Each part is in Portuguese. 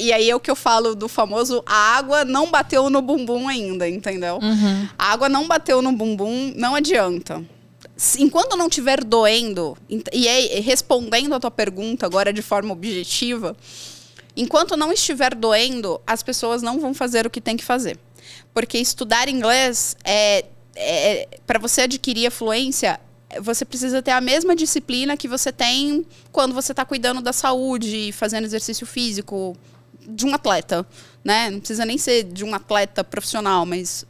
E aí é o que eu falo do famoso: a água não bateu no bumbum ainda, entendeu? Uhum. A água não bateu no bumbum, não adianta. Enquanto não estiver doendo, e aí, respondendo a tua pergunta agora de forma objetiva, enquanto não estiver doendo, as pessoas não vão fazer o que tem que fazer. Porque estudar inglês é, é, é para você adquirir a fluência, você precisa ter a mesma disciplina que você tem quando você está cuidando da saúde, fazendo exercício físico, de um atleta, né? Não precisa nem ser de um atleta profissional, mas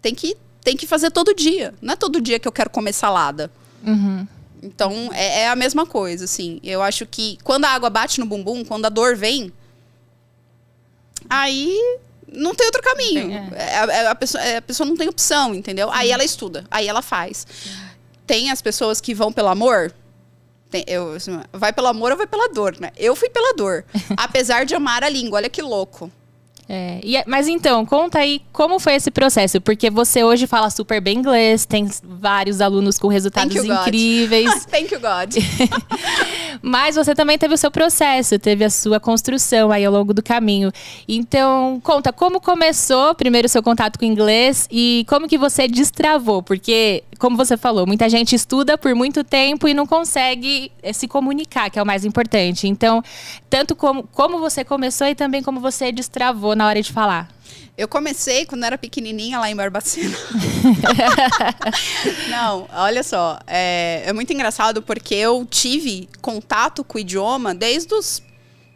tem que tem que fazer todo dia. Não é todo dia que eu quero comer salada. Uhum. Então é, é, a mesma coisa, assim. Eu acho que quando a água bate no bumbum, quando a dor vem, aí não tem outro caminho. É. É, é. a, pessoa, é, a pessoa não tem opção, entendeu? Aí uhum. ela estuda, aí ela faz. Tem as pessoas que vão pelo amor, tem, eu, assim, vai pelo amor ou vai pela dor, né? Eu fui pela dor. apesar de amar a língua, olha que louco. É, e, é, mas então, conta aí como foi esse processo, porque você hoje fala super bem inglês, tem vários alunos com resultados Thank incríveis. Thank you, God. mas você também teve o seu processo, teve a sua construção aí ao longo do caminho. Então, conta como começou primeiro o seu contato com o inglês e como que você destravou, porque, como você falou, muita gente estuda por muito tempo e não consegue eh, se comunicar, que é o mais importante. Então, tanto como, como você começou e também como você destravou chegou na hora de falar? Eu comecei quando era pequenininha lá em Barbacena. Não, olha só, é, é muito engraçado porque eu tive contato com o idioma desde os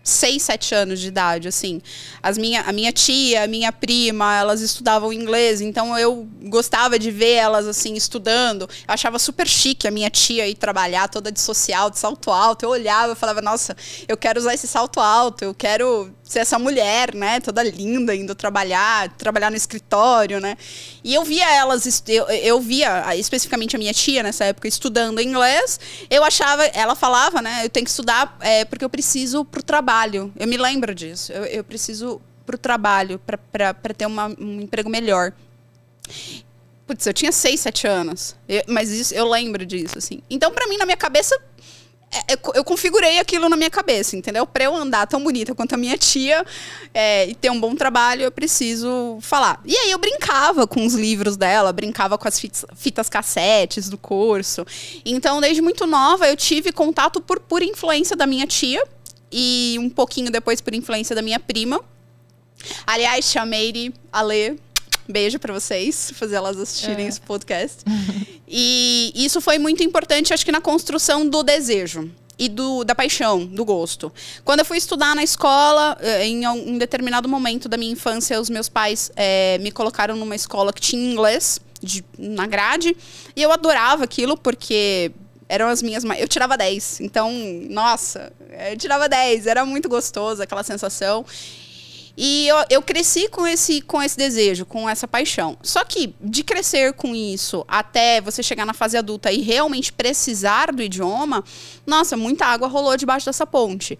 6, 7 anos de idade, assim. As minha, a minha tia, a minha prima, elas estudavam inglês, então eu gostava de ver elas, assim, estudando. Eu achava super chique a minha tia ir trabalhar toda de social, de salto alto. Eu olhava e falava, nossa, eu quero usar esse salto alto, eu quero ser essa mulher, né, toda linda, indo trabalhar, trabalhar no escritório, né. E eu via elas, eu, eu via ah, especificamente a minha tia nessa época estudando inglês. Eu achava, ela falava, né, eu tenho que estudar é, porque eu preciso pro trabalho trabalho. Eu me lembro disso. Eu, eu preciso para o trabalho, para ter uma, um emprego melhor. Putz, eu tinha 6, 7 anos. Eu, mas isso, eu lembro disso, assim. Então, para mim, na minha cabeça, é, eu configurei aquilo na minha cabeça, entendeu? Para eu andar tão bonita quanto a minha tia é, e ter um bom trabalho, eu preciso falar. E aí eu brincava com os livros dela, brincava com as fitas, fitas cassetes do curso. Então, desde muito nova, eu tive contato por pura influência da minha tia e um pouquinho depois por influência da minha prima. Aliás, chamei a ler, beijo para vocês, fazer elas assistirem é. esse podcast. e isso foi muito importante, acho que na construção do desejo e do, da paixão, do gosto. Quando eu fui estudar na escola, eh, em um determinado momento da minha infância, os meus pais é, me colocaram numa escola que tinha inglês de, na grade. E eu adorava aquilo, porque eram as minhas. Eu tirava 10. Então, nossa, eh, eu tirava 10. Era muito gostoso aquela sensação. E eu, eu cresci com esse, com esse desejo, com essa paixão. Só que de crescer com isso até você chegar na fase adulta e realmente precisar do idioma, nossa, muita água rolou debaixo dessa ponte.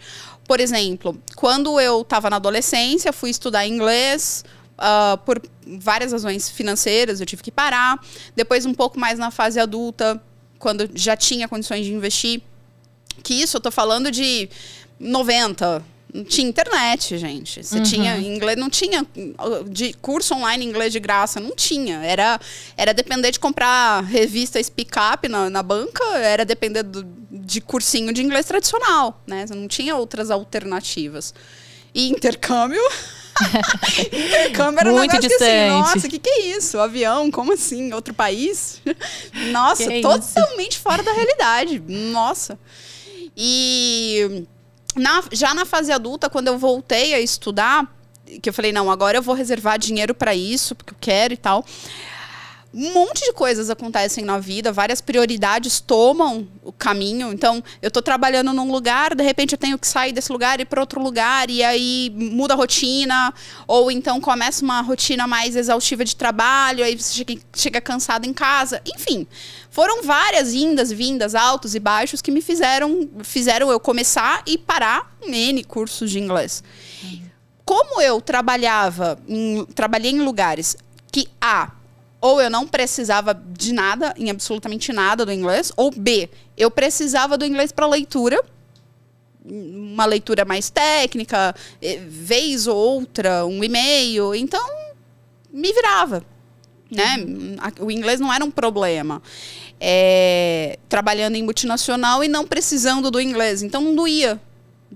Por exemplo, quando eu estava na adolescência, fui estudar inglês. Uh, por várias razões financeiras, eu tive que parar. Depois, um pouco mais na fase adulta, quando já tinha condições de investir. Que isso, eu tô falando de 90. Não tinha internet, gente. Você uhum. tinha inglês, não tinha de curso online inglês de graça, não tinha. Era era depender de comprar revista pick up na, na banca, era depender do, de cursinho de inglês tradicional, né? Não tinha outras alternativas. E intercâmbio Câmera Muito um distante. Que, assim, nossa, o que, que é isso? Avião, como assim? Outro país? Nossa, totalmente isso? fora da realidade. Nossa. E na, já na fase adulta, quando eu voltei a estudar, que eu falei, não, agora eu vou reservar dinheiro para isso, porque eu quero e tal um monte de coisas acontecem na vida, várias prioridades tomam o caminho. Então, eu estou trabalhando num lugar, de repente eu tenho que sair desse lugar e ir para outro lugar, e aí muda a rotina, ou então começa uma rotina mais exaustiva de trabalho, aí você chega, chega cansado em casa. Enfim, foram várias vindas, vindas, altos e baixos que me fizeram, fizeram eu começar e parar N cursos de inglês. Hum. Como eu trabalhava, em, trabalhei em lugares que A, ou eu não precisava de nada, em absolutamente nada do inglês, ou B, eu precisava do inglês para leitura, uma leitura mais técnica, eh, vez ou outra, um e-mail, então me virava, né? O inglês não era um problema. É, trabalhando em multinacional e não precisando do inglês, então não doía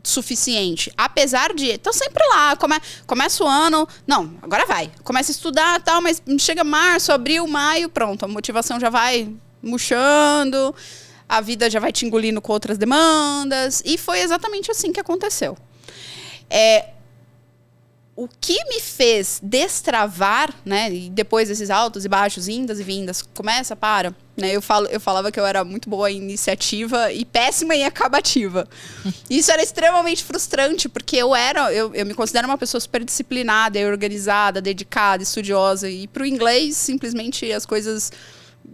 suficiente. Apesar de. Então sempre lá, come, começa o ano. Não, agora vai. Começa a estudar tal, mas chega março, abril, maio, pronto. A motivação já vai murchando, a vida já vai te engolindo com outras demandas. E foi exatamente assim que aconteceu. É, o que me fez destravar, né? E depois desses altos e baixos, indas e vindas, começa, para né? Eu, falo, eu falava que eu era muito boa em iniciativa e péssima em acabativa. Isso era extremamente frustrante, porque eu era, eu, eu me considero uma pessoa super disciplinada, organizada, dedicada, estudiosa. E para o inglês, simplesmente as coisas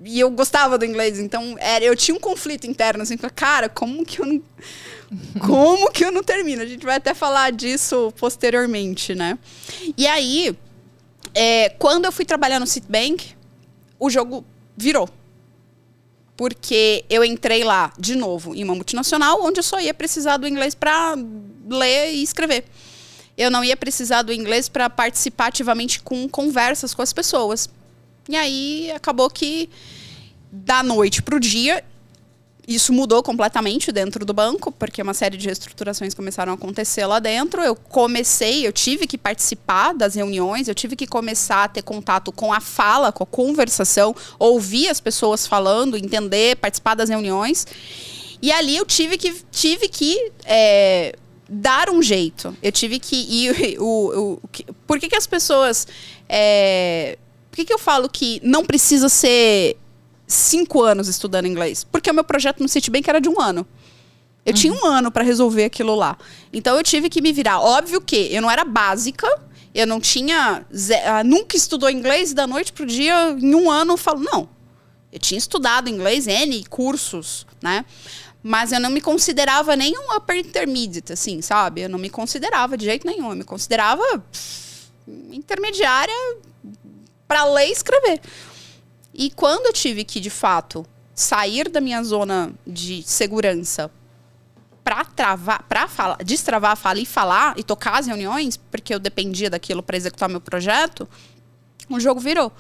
e eu gostava do inglês, então era, eu tinha um conflito interno, assim, cara, como que eu não, como que eu não termino? A gente vai até falar disso posteriormente, né? E aí, é, quando eu fui trabalhar no Citibank, o jogo virou porque eu entrei lá, de novo, em uma multinacional, onde eu só ia precisar do inglês para ler e escrever. Eu não ia precisar do inglês para participar ativamente com conversas com as pessoas. E aí acabou que da noite pro dia isso mudou completamente dentro do banco, porque uma série de reestruturações começaram a acontecer lá dentro. Eu comecei, eu tive que participar das reuniões, eu tive que começar a ter contato com a fala, com a conversação, ouvir as pessoas falando, entender, participar das reuniões. E ali eu tive que, tive que é, dar um jeito. Eu tive que ir. O, o, o por que, que as pessoas. É, por que, que eu falo que não precisa ser cinco anos estudando inglês. Porque o meu projeto no Citibank era de um ano. Eu uhum. tinha um ano para resolver aquilo lá. Então eu tive que me virar. Óbvio que eu não era básica, eu não tinha. Ah, nunca estudou inglês da noite pro dia, em um ano eu falo, não. Eu tinha estudado inglês, N cursos, né? Mas eu não me considerava nenhum upper intermediate, assim, sabe? Eu não me considerava de jeito nenhum. Eu me considerava intermediária para ler e escrever. E quando eu tive que, de fato, sair da minha zona de segurança para travar, para falar, destravar a fala e falar e tocar as reuniões, porque eu dependia daquilo para executar meu projeto, o jogo virou.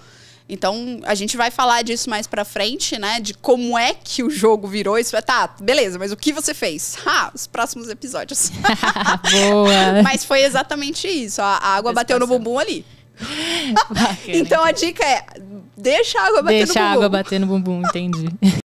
Então, a gente vai falar disso mais para frente, né, de como é que o jogo virou isso. Tá, beleza, mas o que você fez? Ah, os próximos episódios. Boa. mas foi exatamente isso, a, água bateu no bumbum ali. então a dica é: deixa a água bater deixa no bumbum. Deixa a água bater no bumbum, entendi.